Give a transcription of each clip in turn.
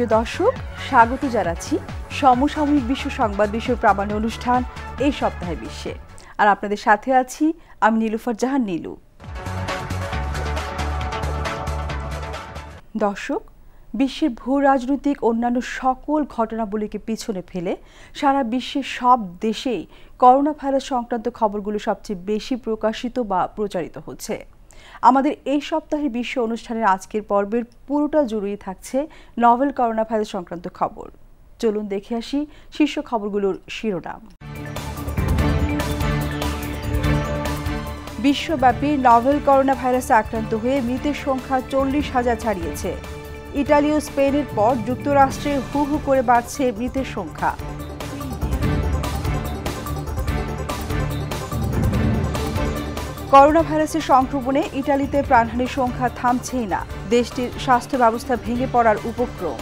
প্রিয় দর্শক স্বাগত জানাচ্ছি সমসাময়িক বিশ্ব সংবাদ বিষয় প্রামাণ্য অনুষ্ঠান এই সপ্তাহে বিশ্বে আর আপনাদের সাথে আছি আমি নীলুফার জাহান নীলু দর্শক বিশ্বের ভূ রাজনৈতিক অন্যান্য সকল ঘটনাবলীকে পিছনে ফেলে সারা বিশ্বের সব দেশেই করোনা ভাইরাস সংক্রান্ত খবরগুলো সবচেয়ে বেশি প্রকাশিত বা প্রচারিত হচ্ছে আমাদের এই সপ্তাহে বিশ্ব অনুষ্ঠানের আজকের পর্বের পুরোটা জরুরি থাকছে নভেল করোনা ভাইরাস সংক্রান্ত খবর চলুন দেখে আসি শীর্ষ খবরগুলোর শিরোনাম বিশ্বব্যাপী নভেল করোনা ভাইরাসে আক্রান্ত হয়ে মৃতের সংখ্যা চল্লিশ হাজার ছাড়িয়েছে ইটালি ও স্পেনের পর যুক্তরাষ্ট্রে হু হু করে বাড়ছে মৃতের সংখ্যা করোনা ভাইরাসের সংক্রমণে ইটালিতে প্রাণহানির সংখ্যা থামছেই না দেশটির স্বাস্থ্য ব্যবস্থা ভেঙে পড়ার উপক্রম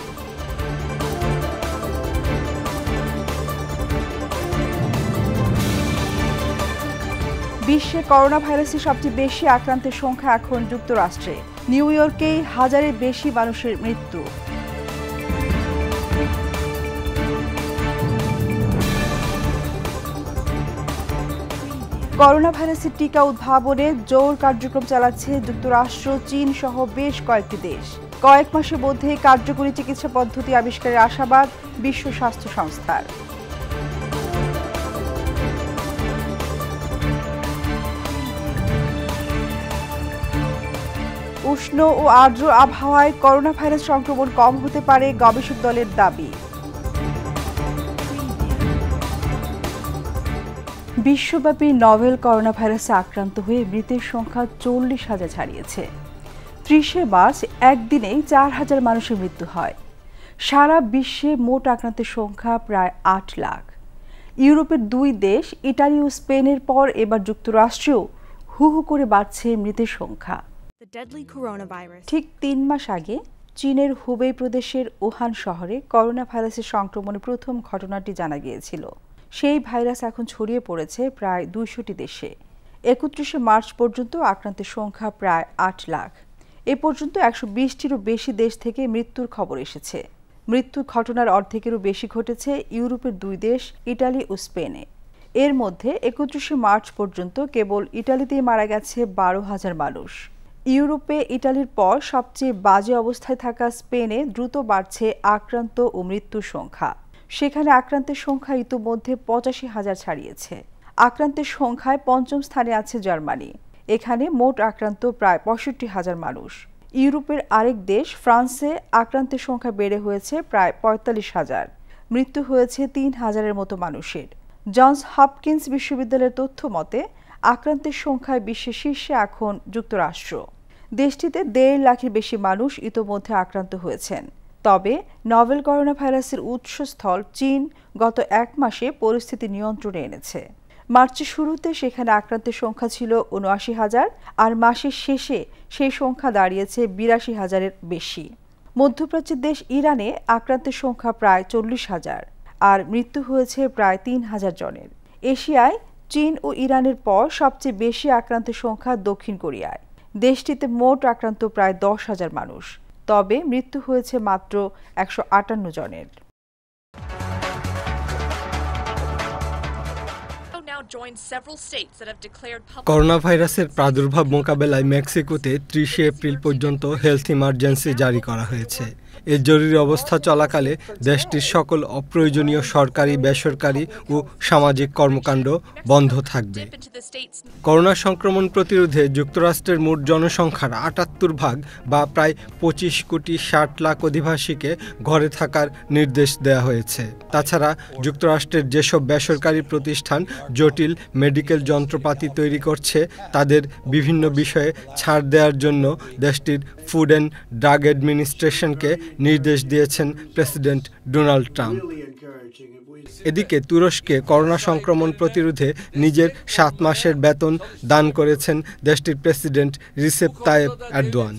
বিশ্বে করোনা ভাইরাসে সবচেয়ে বেশি আক্রান্তের সংখ্যা এখন যুক্তরাষ্ট্রে নিউ ইয়র্কেই হাজারের বেশি মানুষের মৃত্যু করোনা ভাইরাসের টিকা উদ্ভাবনে জোর কার্যক্রম চালাচ্ছে যুক্তরাষ্ট্র চীন সহ বেশ কয়েকটি দেশ কয়েক মাসের মধ্যে কার্যকরী চিকিৎসা পদ্ধতি আবিষ্কারের আশাবাদ বিশ্ব স্বাস্থ্য সংস্থার উষ্ণ ও আর্দ্র আবহাওয়ায় করোনা ভাইরাস সংক্রমণ কম হতে পারে গবেষক দলের দাবি বিশ্বব্যাপী নভেল করোনা ভাইরাসে আক্রান্ত হয়ে মৃতের সংখ্যা চল্লিশ হাজার ছাড়িয়েছে ত্রিশে মার্চ একদিনে চার হাজার মানুষের মৃত্যু হয় সারা বিশ্বে মোট আক্রান্তের সংখ্যা প্রায় আট লাখ ইউরোপের দুই দেশ ইটালি ও স্পেনের পর এবার যুক্তরাষ্ট্রেও হু হু করে বাড়ছে মৃতের সংখ্যা ঠিক তিন মাস আগে চীনের হুবেই প্রদেশের ওহান শহরে করোনা ভাইরাসের সংক্রমণের প্রথম ঘটনাটি জানা গিয়েছিল সেই ভাইরাস এখন ছড়িয়ে পড়েছে প্রায় দুইশোটি দেশে একত্রিশে মার্চ পর্যন্ত আক্রান্তের সংখ্যা প্রায় আট লাখ এ পর্যন্ত একশো বিশটিরও বেশি দেশ থেকে মৃত্যুর খবর এসেছে মৃত্যুর ঘটনার অর্ধেকেরও বেশি ঘটেছে ইউরোপের দুই দেশ ইটালি ও স্পেনে এর মধ্যে একত্রিশে মার্চ পর্যন্ত কেবল ইটালিতেই মারা গেছে বারো হাজার মানুষ ইউরোপে ইটালির পর সবচেয়ে বাজে অবস্থায় থাকা স্পেনে দ্রুত বাড়ছে আক্রান্ত ও মৃত্যুর সংখ্যা সেখানে আক্রান্তের সংখ্যা ইতোমধ্যে পঁচাশি হাজার ছাড়িয়েছে আক্রান্তের সংখ্যায় পঞ্চম স্থানে আছে জার্মানি এখানে মোট আক্রান্ত প্রায় পঁয়ষট্টি হাজার মানুষ ইউরোপের আরেক দেশ ফ্রান্সে আক্রান্তের সংখ্যা বেড়ে হয়েছে প্রায় পঁয়তাল্লিশ হাজার মৃত্যু হয়েছে তিন হাজারের মতো মানুষের জনস হপকিন্স বিশ্ববিদ্যালয়ের তথ্য মতে আক্রান্তের সংখ্যায় বিশ্বের শীর্ষে এখন যুক্তরাষ্ট্র দেশটিতে দেড় লাখের বেশি মানুষ ইতোমধ্যে আক্রান্ত হয়েছেন তবে নভেল করোনা ভাইরাসের উৎসস্থল চীন গত এক মাসে পরিস্থিতি নিয়ন্ত্রণে এনেছে মার্চের শুরুতে সেখানে আক্রান্তের সংখ্যা ছিল উনআশি হাজার আর মাসের শেষে সেই সংখ্যা দাঁড়িয়েছে বিরাশি হাজারের বেশি মধ্যপ্রাচ্যের দেশ ইরানে আক্রান্তের সংখ্যা প্রায় চল্লিশ হাজার আর মৃত্যু হয়েছে প্রায় তিন হাজার জনের এশিয়ায় চীন ও ইরানের পর সবচেয়ে বেশি আক্রান্তের সংখ্যা দক্ষিণ কোরিয়ায় দেশটিতে মোট আক্রান্ত প্রায় দশ হাজার মানুষ তবে মৃত্যু হয়েছে মাত্র একশো আটান্ন জনের করোনা ভাইরাসের প্রাদুর্ভাব মোকাবেলায় মেক্সিকোতে ত্রিশে এপ্রিল পর্যন্ত হেলথ ইমার্জেন্সি জারি করা হয়েছে এ জরুরি অবস্থা চলাকালে দেশটির সকল অপ্রয়োজনীয় সরকারি বেসরকারি ও সামাজিক কর্মকাণ্ড বন্ধ থাকবে করোনা সংক্রমণ প্রতিরোধে যুক্তরাষ্ট্রের মোট জনসংখ্যার আটাত্তর ভাগ বা প্রায় পঁচিশ কোটি ষাট লাখ অধিবাসীকে ঘরে থাকার নির্দেশ দেওয়া হয়েছে তাছাড়া যুক্তরাষ্ট্রের যেসব বেসরকারি প্রতিষ্ঠান জটিল মেডিকেল যন্ত্রপাতি তৈরি করছে তাদের বিভিন্ন বিষয়ে ছাড় দেওয়ার জন্য দেশটির ফুড অ্যান্ড ড্রাগ অ্যাডমিনিস্ট্রেশনকে নির্দেশ দিয়েছেন প্রেসিডেন্ট ডোনাল্ড ট্রাম্প এদিকে তুরস্কে করোনা সংক্রমণ প্রতিরোধে নিজের সাত মাসের বেতন দান করেছেন দেশটির president Recep Tayyip Erdogan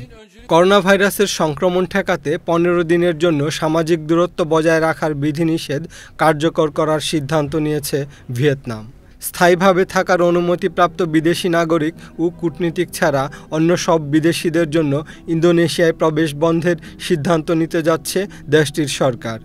corona ভাইরাসের সংক্রমণ ঠেকাতে পনেরো দিনের জন্য সামাজিক দূরত্ব বজায় রাখার বিধিনিষেধ কার্যকর করার সিদ্ধান্ত নিয়েছে ভিয়েতনাম স্থায়ীভাবে থাকার অনুমতিপ্রাপ্ত বিদেশি নাগরিক ও কূটনীতিক ছাড়া অন্য সব বিদেশিদের জন্য ইন্দোনেশিয়ায় প্রবেশ বন্ধের সিদ্ধান্ত নিতে যাচ্ছে দেশটির সরকার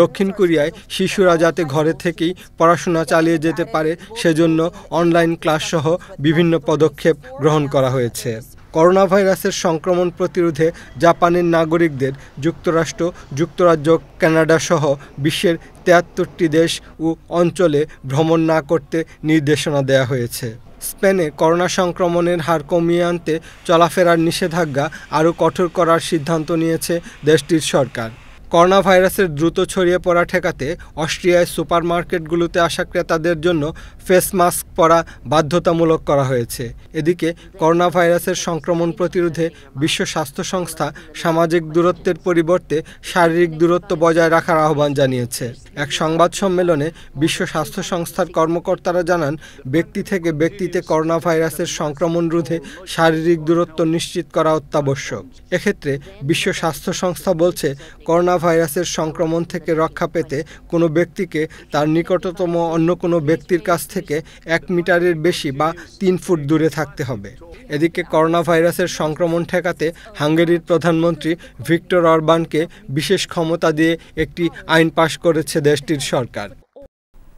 দক্ষিণ কোরিয়ায় শিশুরা যাতে ঘরে থেকেই পড়াশোনা চালিয়ে যেতে পারে সেজন্য অনলাইন ক্লাস সহ বিভিন্ন পদক্ষেপ গ্রহণ করা হয়েছে করোনা ভাইরাসের সংক্রমণ প্রতিরোধে জাপানের নাগরিকদের যুক্তরাষ্ট্র যুক্তরাজ্য কানাডা সহ বিশ্বের তেয়াত্তরটি দেশ ও অঞ্চলে ভ্রমণ না করতে নির্দেশনা দেয়া হয়েছে স্পেনে করোনা সংক্রমণের হার কমিয়ে আনতে চলাফেরার নিষেধাজ্ঞা আরও কঠোর করার সিদ্ধান্ত নিয়েছে দেশটির সরকার করোনা ভাইরাসের দ্রুত ছড়িয়ে পড়া ঠেকাতে অস্ট্রিয়ায় সুপার মার্কেটগুলোতে আসা ক্রেতাদের জন্য ফেস মাস্ক পরা বাধ্যতামূলক করা হয়েছে এদিকে করোনা ভাইরাসের সংক্রমণ প্রতিরোধে বিশ্ব স্বাস্থ্য সংস্থা সামাজিক দূরত্বের পরিবর্তে শারীরিক দূরত্ব বজায় রাখার আহ্বান জানিয়েছে এক সংবাদ সম্মেলনে বিশ্ব স্বাস্থ্য সংস্থার কর্মকর্তারা জানান ব্যক্তি থেকে ব্যক্তিতে করোনা ভাইরাসের সংক্রমণ রোধে শারীরিক দূরত্ব নিশ্চিত করা অত্যাবশ্যক এক্ষেত্রে বিশ্ব স্বাস্থ্য সংস্থা বলছে করোনা ভাইরাসের সংক্রমণ থেকে রক্ষা পেতে কোনো ব্যক্তিকে তার নিকটতম অন্য কোনো ব্যক্তির কাছ থেকে এক মিটারের বেশি বা তিন ফুট দূরে থাকতে হবে এদিকে করোনা ভাইরাসের সংক্রমণ ঠেকাতে হাঙ্গেরির প্রধানমন্ত্রী ভিক্টর অরবানকে বিশেষ ক্ষমতা দিয়ে একটি আইন পাশ করেছে দেশটির সরকার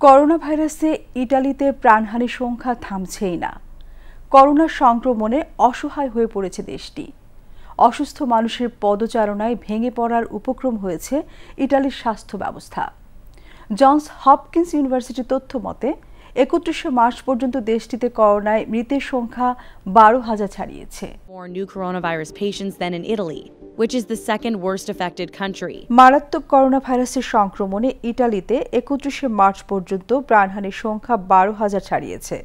করোনা ভাইরাসে ইটালিতে প্রাণহানির সংখ্যা থামছেই না করোনা সংক্রমণে অসহায় হয়ে পড়েছে দেশটি অসুস্থ মানুষের পদচারণায় ভেঙে পড়ার উপক্রম হয়েছে ইটালির স্বাস্থ্য ব্যবস্থা জনস হপকিন্স ইউনিভার্সিটির তথ্য মতে একত্রিশে মার্চ পর্যন্ত দেশটিতে করোনায় মৃতের সংখ্যা বারো হাজার ছাড়িয়েছে which is the second worst affected country. মারাত্মক করোনা ভাইরাসের সংক্রমণে ইটালিতে একত্রিশে মার্চ পর্যন্ত প্রাণহানির সংখ্যা বারো হাজার ছাড়িয়েছে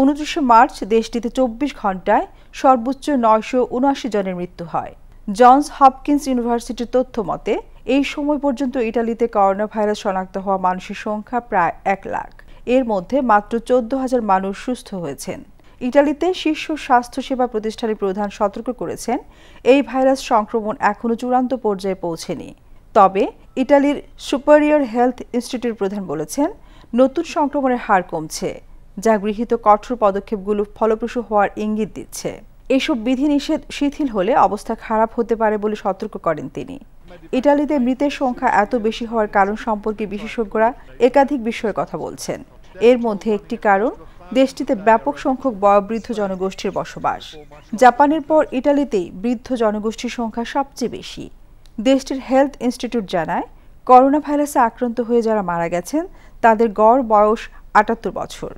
উনত্রিশে মার্চ দেশটিতে চব্বিশ ঘন্টায় সর্বোচ্চ নয়শো উনআশি জনের মৃত্যু হয় জনস হপকিন্স ইউনিভার্সিটির তথ্য মতে এই সময় পর্যন্ত ইটালিতে করোনা ভাইরাস শনাক্ত হওয়া মানুষের সংখ্যা প্রায় এক লাখ এর মধ্যে মাত্র চোদ্দ হাজার মানুষ সুস্থ হয়েছেন ইটালিতে শীর্ষ স্বাস্থ্যসেবা প্রতিষ্ঠানের প্রধান সতর্ক করেছেন এই ভাইরাস সংক্রমণ এখনও চূড়ান্ত পর্যায়ে পৌঁছেনি তবে ইটালির সুপারিয়র হেলথ ইনস্টিটিউট প্রধান বলেছেন নতুন সংক্রমণের হার কমছে যা গৃহীত কঠোর পদক্ষেপগুলো ফলপ্রসূ হওয়ার ইঙ্গিত দিচ্ছে এসব বিধিনিষেধ শিথিল হলে অবস্থা খারাপ হতে পারে বলে সতর্ক করেন তিনি ইটালিতে মৃতের সংখ্যা এত বেশি হওয়ার কারণ সম্পর্কে বিশেষজ্ঞরা একাধিক বিষয়ে কথা বলছেন এর মধ্যে একটি কারণ দেশটিতে ব্যাপক সংখ্যক বয়োবৃদ্ধ জনগোষ্ঠীর বসবাস জাপানের পর ইটালিতেই বৃদ্ধ জনগোষ্ঠীর সংখ্যা সবচেয়ে বেশি দেশটির হেলথ ইনস্টিটিউট জানায় করোনা ভাইরাসে আক্রান্ত হয়ে যারা মারা গেছেন তাদের গড় বয়স আটাত্তর বছর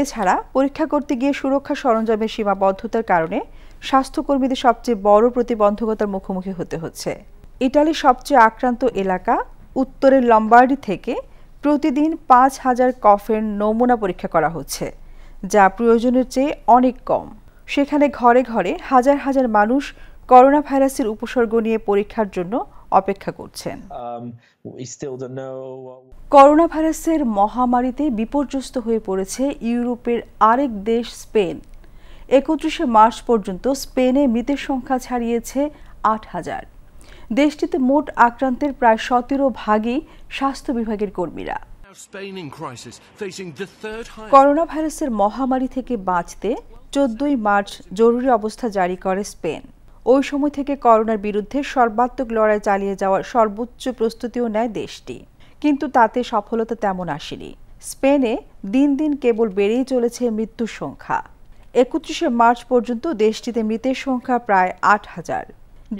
এছাড়া পরীক্ষা করতে গিয়ে সুরক্ষা সরঞ্জামের সীমাবদ্ধতার কারণে স্বাস্থ্যকর্মীদের সবচেয়ে বড় প্রতিবন্ধকতার মুখোমুখি হতে হচ্ছে ইটালির সবচেয়ে আক্রান্ত এলাকা উত্তরের লম্বার্ডি থেকে প্রতিদিন পাঁচ হাজার কফের নমুনা পরীক্ষা করা হচ্ছে যা প্রয়োজনের চেয়ে অনেক কম সেখানে ঘরে ঘরে হাজার হাজার মানুষ করোনা ভাইরাসের উপসর্গ নিয়ে পরীক্ষার জন্য অপেক্ষা করছেন um, করোনা ভাইরাসের মহামারীতে বিপর্যস্ত হয়ে পড়েছে ইউরোপের আরেক দেশ স্পেন একত্রিশে মার্চ পর্যন্ত স্পেনে মৃতের সংখ্যা ছাড়িয়েছে আট হাজার দেশটিতে মোট আক্রান্তের প্রায় সতেরো ভাগই স্বাস্থ্য বিভাগের কর্মীরা করোনা ভাইরাসের মহামারী থেকে বাঁচতে চোদ্দই মার্চ জরুরি অবস্থা জারি করে স্পেন ওই সময় থেকে করোনার বিরুদ্ধে সর্বাত্মক লড়াই চালিয়ে যাওয়ার সর্বোচ্চ প্রস্তুতিও নেয় দেশটি কিন্তু তাতে সফলতা তেমন আসেনি স্পেনে দিন দিন কেবল বেড়েই চলেছে মৃত্যুর সংখ্যা একত্রিশে মার্চ পর্যন্ত দেশটিতে মৃতের সংখ্যা প্রায় আট হাজার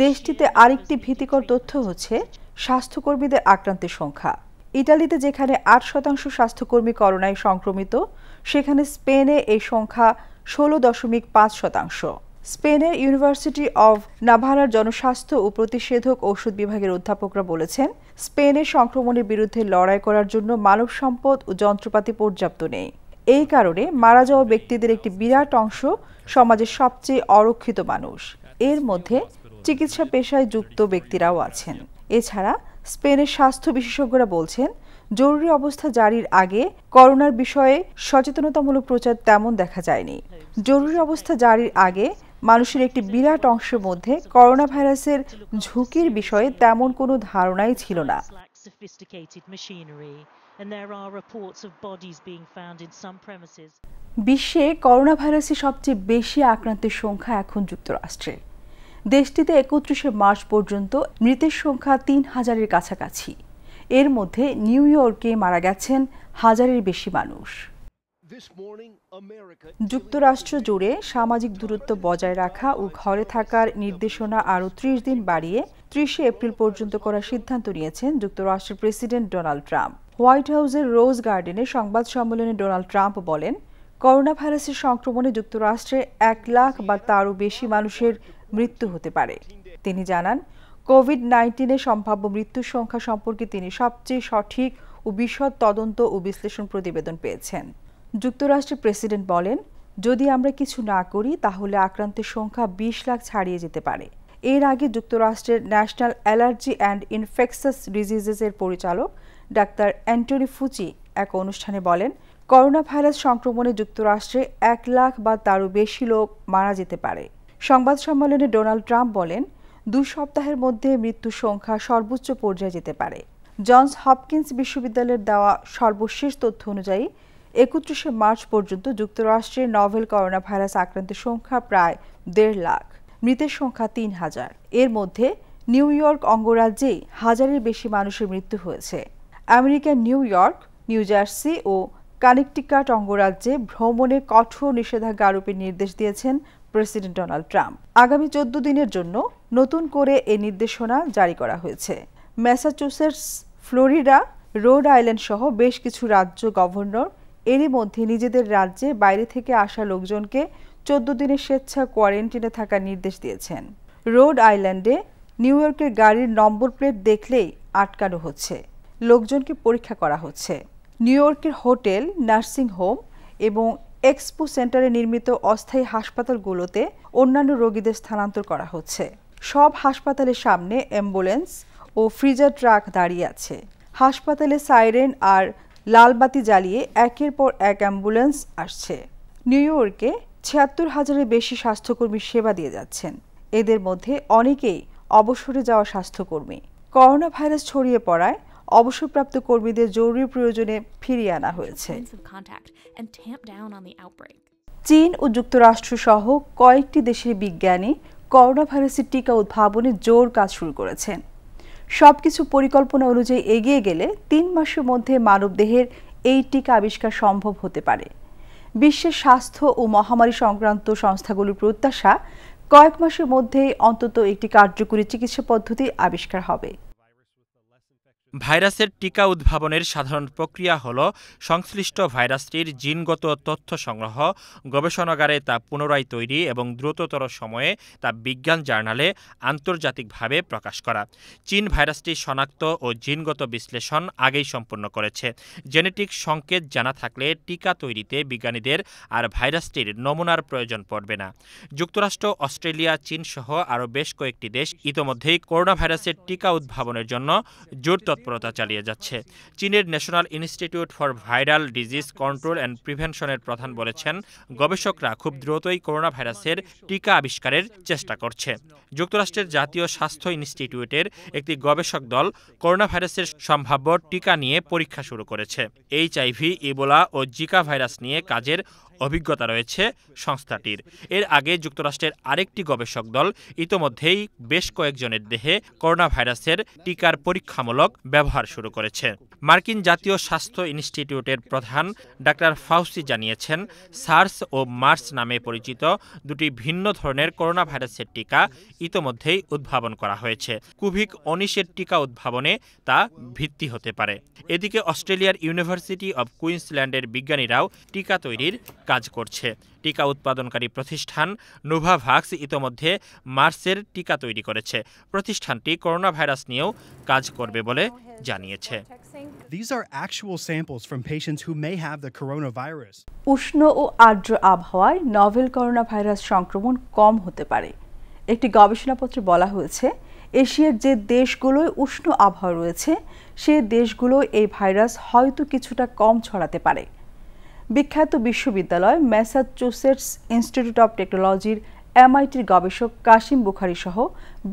দেশটিতে আরেকটি ভীতিকর তথ্য হচ্ছে স্বাস্থ্যকর্মীদের আক্রান্তের সংখ্যা ইটালিতে যেখানে আট শতাংশ স্বাস্থ্যকর্মী করোনায় সংক্রমিত সেখানে স্পেনে এই সংখ্যা ষোলো দশমিক পাঁচ শতাংশ স্পেনের ইউনিভার্সিটি অব নাভারার জনস্বাস্থ্য ও প্রতিষেধক ওষুধ বিভাগের অধ্যাপকরা বলেছেন স্পেনে সংক্রমণের বিরুদ্ধে লড়াই করার জন্য মানব সম্পদ ও যন্ত্রপাতি পর্যাপ্ত নেই এই কারণে মারা যাওয়া ব্যক্তিদের একটি বিরাট অংশ সমাজের সবচেয়ে অরক্ষিত মানুষ এর মধ্যে চিকিৎসা পেশায় যুক্ত ব্যক্তিরাও আছেন এছাড়া স্পেনের স্বাস্থ্য বিশেষজ্ঞরা বলছেন জরুরি অবস্থা জারির আগে করোনার বিষয়ে সচেতনতামূলক প্রচার তেমন দেখা যায়নি জরুরি অবস্থা জারির আগে মানুষের একটি বিরাট অংশের মধ্যে করোনা ভাইরাসের ঝুঁকির বিষয়ে তেমন কোনো ধারণাই ছিল না বিশ্বে করোনা ভাইরাসের সবচেয়ে বেশি আক্রান্তের সংখ্যা এখন যুক্তরাষ্ট্রে দেশটিতে একত্রিশে মার্চ পর্যন্ত মৃতের সংখ্যা তিন হাজারের কাছাকাছি এর মধ্যে নিউ ইয়র্কে মারা গেছেন হাজারের বেশি মানুষ যুক্তরাষ্ট্র জুড়ে সামাজিক দূরত্ব বজায় রাখা ও ঘরে থাকার নির্দেশনা আরও ত্রিশ দিন বাড়িয়ে ত্রিশে এপ্রিল পর্যন্ত করার সিদ্ধান্ত নিয়েছেন যুক্তরাষ্ট্রের প্রেসিডেন্ট ডোনাল্ড ট্রাম্প হোয়াইট হাউসের রোজ গার্ডেনে সংবাদ সম্মেলনে ডোনাল্ড ট্রাম্প বলেন করোনা ভাইরাসের সংক্রমণে যুক্তরাষ্ট্রে এক লাখ বা তারও বেশি মানুষের মৃত্যু হতে পারে তিনি জানান কোভিড নাইন্টিনের সম্ভাব্য মৃত্যুর সংখ্যা সম্পর্কে তিনি সবচেয়ে সঠিক ও বিশদ তদন্ত ও বিশ্লেষণ প্রতিবেদন পেয়েছেন যুক্তরাষ্ট্রের প্রেসিডেন্ট বলেন যদি আমরা কিছু না করি তাহলে আক্রান্তের সংখ্যা বিশ লাখ ছাড়িয়ে যেতে পারে এর আগে যুক্তরাষ্ট্রের ন্যাশনাল অ্যালার্জি অ্যান্ড ইনফেকশাস এর পরিচালক ডাক্তার অ্যান্টনি ফুচি এক অনুষ্ঠানে বলেন করোনা ভাইরাস সংক্রমণে যুক্তরাষ্ট্রে এক লাখ বা তারও বেশি লোক মারা যেতে পারে সংবাদ সম্মেলনে ডোনাল্ড ট্রাম্প বলেন দুই সপ্তাহের মধ্যে মৃত্যু সংখ্যা সর্বোচ্চ পর্যায়ে যেতে পারে জনস হপকিন্স বিশ্ববিদ্যালয়ের দেওয়া সর্বশেষ তথ্য অনুযায়ী একত্রিশে মার্চ পর্যন্ত যুক্তরাষ্ট্রের নভেল করোনা ভাইরাস আক্রান্তের সংখ্যা প্রায় দেড় লাখ মৃতের সংখ্যা তিন হাজার এর মধ্যে নিউ ইয়র্ক অঙ্গরাজ্যেই হাজারের বেশি মানুষের মৃত্যু হয়েছে আমেরিকার নিউ ইয়র্ক নিউ জার্সি ও কানেকটিকাট অঙ্গরাজ্যে ভ্রমণে কঠোর নিষেধাজ্ঞা আরোপের নির্দেশ দিয়েছেন প্রেসিডেন্ট ডোনাল্ড ট্রাম্প আগামী চোদ্দ দিনের জন্য নতুন করে এ নির্দেশনা জারি করা হয়েছে ম্যাসাচুসেটস ফ্লোরিডা রোড আইল্যান্ড সহ বেশ কিছু রাজ্য গভর্নর এরই মধ্যে নিজেদের রাজ্যে বাইরে থেকে আসা লোকজনকে চোদ্দ দিনের স্বেচ্ছা কোয়ারেন্টিনে থাকার নির্দেশ দিয়েছেন রোড আইল্যান্ডে নিউ ইয়র্কের গাড়ির নম্বর প্লেট দেখলেই আটকানো হচ্ছে লোকজনকে পরীক্ষা করা হচ্ছে নিউ ইয়র্কের হোটেল নার্সিং হোম এবং এক্সপো সেন্টারে নির্মিত অস্থায়ী হাসপাতালগুলোতে অন্যান্য রোগীদের স্থানান্তর করা হচ্ছে সব হাসপাতালের সামনে অ্যাম্বুলেন্স ও ফ্রিজার ট্রাক দাঁড়িয়ে আছে হাসপাতালে সাইরেন আর লালবাতি জ্বালিয়ে একের পর এক অ্যাম্বুলেন্স আসছে নিউ ইয়র্কে ছিয়াত্তর হাজারের বেশি স্বাস্থ্যকর্মী সেবা দিয়ে যাচ্ছেন এদের মধ্যে অনেকেই অবসরে যাওয়া স্বাস্থ্যকর্মী করোনা ভাইরাস ছড়িয়ে পড়ায় অবসরপ্রাপ্ত কর্মীদের জরুরি প্রয়োজনে ফিরিয়ে আনা হয়েছে চীন ও যুক্তরাষ্ট্র সহ কয়েকটি দেশের বিজ্ঞানী করোনা ভাইরাসের টিকা উদ্ভাবনে জোর কাজ শুরু করেছেন সবকিছু পরিকল্পনা অনুযায়ী এগিয়ে গেলে তিন মাসের মধ্যে মানবদেহের এই টিকা আবিষ্কার সম্ভব হতে পারে বিশ্বের স্বাস্থ্য ও মহামারী সংক্রান্ত সংস্থাগুলোর প্রত্যাশা কয়েক মাসের মধ্যে অন্তত একটি কার্যকরী চিকিৎসা পদ্ধতি আবিষ্কার হবে ভাইরাসের টিকা উদ্ভাবনের সাধারণ প্রক্রিয়া হল সংশ্লিষ্ট ভাইরাসটির জিনগত তথ্য সংগ্রহ গবেষণাগারে তা পুনরায় তৈরি এবং দ্রুততর সময়ে তা বিজ্ঞান জার্নালে আন্তর্জাতিকভাবে প্রকাশ করা চীন ভাইরাসটি শনাক্ত ও জিনগত বিশ্লেষণ আগেই সম্পন্ন করেছে জেনেটিক সংকেত জানা থাকলে টিকা তৈরিতে বিজ্ঞানীদের আর ভাইরাসটির নমুনার প্রয়োজন পড়বে না যুক্তরাষ্ট্র অস্ট্রেলিয়া চীন সহ আরও বেশ কয়েকটি দেশ ইতোমধ্যেই করোনা ভাইরাসের টিকা উদ্ভাবনের জন্য জোর তৎপরতা চালিয়ে যাচ্ছে চীনের national institute for viral disease control and প্রিভেনশনের প্রধান বলেছেন গবেষকরা খুব দ্রুতই করোনা ভাইরাসের টিকা আবিষ্কারের চেষ্টা করছে যুক্তরাষ্ট্রের জাতীয় স্বাস্থ্য ইনস্টিটিউটের একটি গবেষক দল করোনা ভাইরাসের সম্ভাব্য টিকা নিয়ে পরীক্ষা শুরু করেছে এইচআইভি ইবোলা ও জিকা ভাইরাস নিয়ে কাজের অভিজ্ঞতা রয়েছে সংস্থাটির এর আগে যুক্তরাষ্ট্রের আরেকটি গবেষক দল ইতোমধ্যেই বেশ কয়েকজনের দেহে করোনা ভাইরাসের টিকার পরীক্ষামূলক ব্যবহার শুরু করেছে মার্কিন জাতীয় স্বাস্থ্য ইনস্টিটিউটের প্রধান ডাক্তার ফাউসি জানিয়েছেন সার্স ও মার্স নামে পরিচিত দুটি ভিন্ন ধরনের করোনা ভাইরাসের টিকা ইতোমধ্যেই উদ্ভাবন করা হয়েছে কুভিক অনিশের টিকা উদ্ভাবনে তা ভিত্তি হতে পারে এদিকে অস্ট্রেলিয়ার ইউনিভার্সিটি অব কুইন্সল্যান্ডের বিজ্ঞানীরাও টিকা তৈরির কাজ করছে টিকা উৎপাদনকারী প্রতিষ্ঠান নোভাভাক্স ইতোমধ্যে মার্সের টিকা তৈরি করেছে প্রতিষ্ঠানটি করোনা ভাইরাস নিয়েও কাজ করবে বলে জানিয়েছে উষ্ণ ও আর্দ্র আবহাওয়ায় নভেল করোনা ভাইরাস সংক্রমণ কম হতে পারে একটি গবেষণাপত্রে বলা হয়েছে এশিয়ার যে দেশগুলোয় উষ্ণ আবহাওয়া রয়েছে সে দেশগুলো এই ভাইরাস হয়তো কিছুটা কম ছড়াতে পারে বিখ্যাত বিশ্ববিদ্যালয় ম্যাসাচুসেটস ইনস্টিটিউট অব টেকনোলজির এমআইটির গবেষক কাশিম বুখারি সহ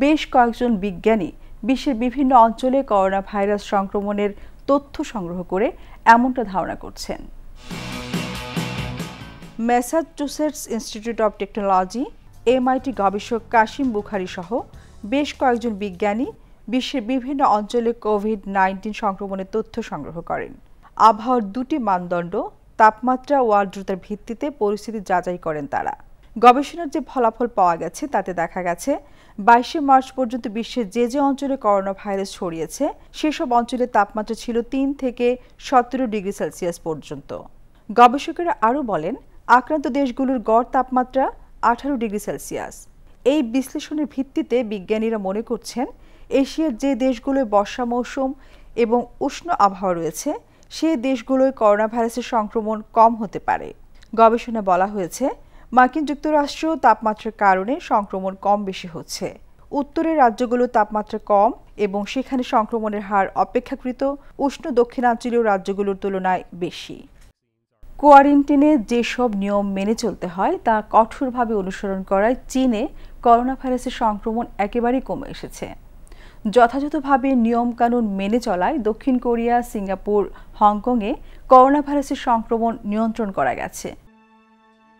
বেশ কয়েকজন বিজ্ঞানী বিশ্বের বিভিন্ন অঞ্চলে করোনা ভাইরাস সংক্রমণের তথ্য সংগ্রহ করে এমনটা ধারণা করছেন Massachusetts Institute of Technology MIT গবেষক কাশিম বুখারি সহ বেশ কয়েকজন বিজ্ঞানী বিশ্বের বিভিন্ন অঞ্চলে কোভিড নাইন্টিন সংক্রমণের তথ্য সংগ্রহ করেন আবহাওয়ার দুটি মানদণ্ড তাপমাত্রা ও আর্দ্রতার ভিত্তিতে পরিস্থিতি যাচাই করেন তারা গবেষণার যে ফলাফল পাওয়া গেছে তাতে দেখা গেছে বাইশে মার্চ পর্যন্ত বিশ্বের যে যে অঞ্চলে করোনা ভাইরাস ছড়িয়েছে সেসব অঞ্চলে তাপমাত্রা ছিল তিন থেকে সতেরো ডিগ্রি সেলসিয়াস পর্যন্ত গবেষকেরা আরও বলেন আক্রান্ত দেশগুলোর গড় তাপমাত্রা আঠারো ডিগ্রি সেলসিয়াস এই বিশ্লেষণের ভিত্তিতে বিজ্ঞানীরা মনে করছেন এশিয়ার যে দেশগুলোয় বর্ষা মৌসুম এবং উষ্ণ আবহাওয়া রয়েছে সে দেশগুলোয় করোনা ভাইরাসের সংক্রমণ কম হতে পারে গবেষণা বলা হয়েছে মার্কিন যুক্তরাষ্ট্র তাপমাত্রার কারণে সংক্রমণ কম বেশি হচ্ছে উত্তরের রাজ্যগুলোর তাপমাত্রা কম এবং সেখানে সংক্রমণের হার অপেক্ষাকৃত উষ্ণ দক্ষিণাঞ্চলীয় রাজ্যগুলোর তুলনায় বেশি কোয়ারেন্টিনে যেসব নিয়ম মেনে চলতে হয় তা কঠোরভাবে অনুসরণ করায় চীনে করোনা ভাইরাসের সংক্রমণ একেবারেই কমে এসেছে যথাযথভাবে নিয়মকানুন মেনে চলায় দক্ষিণ কোরিয়া সিঙ্গাপুর হংকংয়ে করোনা ভাইরাসের সংক্রমণ নিয়ন্ত্রণ করা গেছে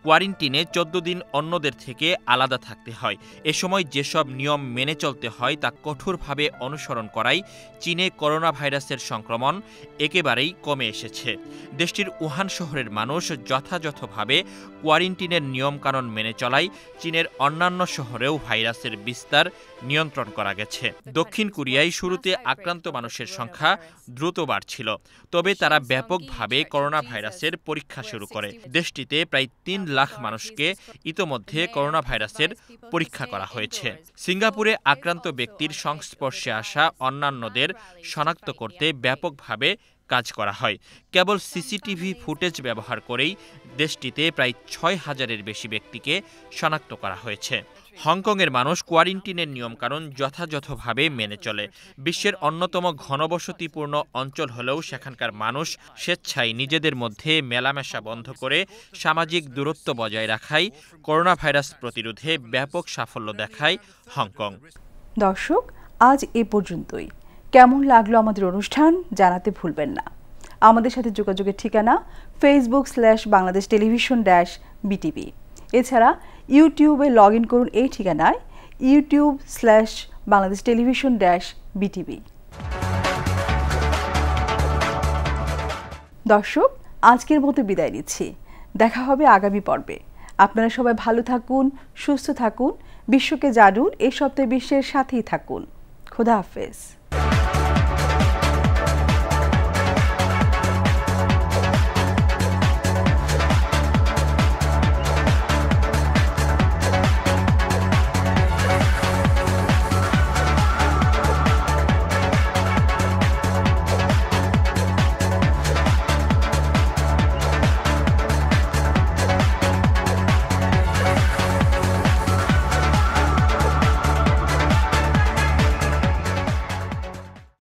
কোয়ারেন্টিনে চোদ্দ দিন অন্যদের থেকে আলাদা থাকতে হয় এ সময় যেসব নিয়ম মেনে চলতে হয় তা কঠোরভাবে অনুসরণ করাই চীনে করোনা ভাইরাসের সংক্রমণ একেবারেই কমে এসেছে দেশটির উহান শহরের মানুষ যথাযথভাবে কোয়ারেন্টিনের নিয়মকানুন মেনে চলায় চীনের অন্যান্য শহরেও ভাইরাসের বিস্তার নিয়ন্ত্রণ করা গেছে দক্ষিণ কোরিয়ায় শুরুতে আক্রান্ত মানুষের সংখ্যা দ্রুত বাড়ছিল তবে তারা ব্যাপকভাবে করোনা ভাইরাসের পরীক্ষা শুরু করে দেশটিতে প্রায় তিন লাখ মানুষকে ইতোমধ্যে করোনা ভাইরাসের পরীক্ষা করা হয়েছে সিঙ্গাপুরে আক্রান্ত ব্যক্তির সংস্পর্শে আসা অন্যান্যদের শনাক্ত করতে ব্যাপকভাবে কাজ করা হয় কেবল সিসিটিভি ফুটেজ ব্যবহার করেই দেশটিতে প্রায় ছয় হাজারের বেশি ব্যক্তিকে শনাক্ত করা হয়েছে হংকংয়ের মানুষ কোয়ারেন্টিনের নিয়মকানুন যথাযথভাবে মেনে চলে বিশ্বের অন্যতম ঘনবসতিপূর্ণ অঞ্চল হলেও সেখানকার মানুষ স্বেচ্ছায় নিজেদের মধ্যে মেলামেশা বন্ধ করে সামাজিক দূরত্ব বজায় রাখায় করোনা ভাইরাস প্রতিরোধে ব্যাপক সাফল্য দেখায় হংকং দর্শক আজ এ পর্যন্তই কেমন লাগলো আমাদের অনুষ্ঠান জানাতে ভুলবেন না আমাদের সাথে যোগাযোগের ঠিকানা Facebook slash Bangladesh television dash BTV এছাড়া ইউটিউবে লগ ইন করুন এই ঠিকানায় YouTube slash Bangladesh television dash BTV দর্শক আজকের মতো বিদায় নিচ্ছি দেখা হবে আগামী পর্বে আপনারা সবাই ভালো থাকুন সুস্থ থাকুন বিশ্বকে জানুন এই সপ্তাহে বিশ্বের সাথেই থাকুন খোদা হাফেজ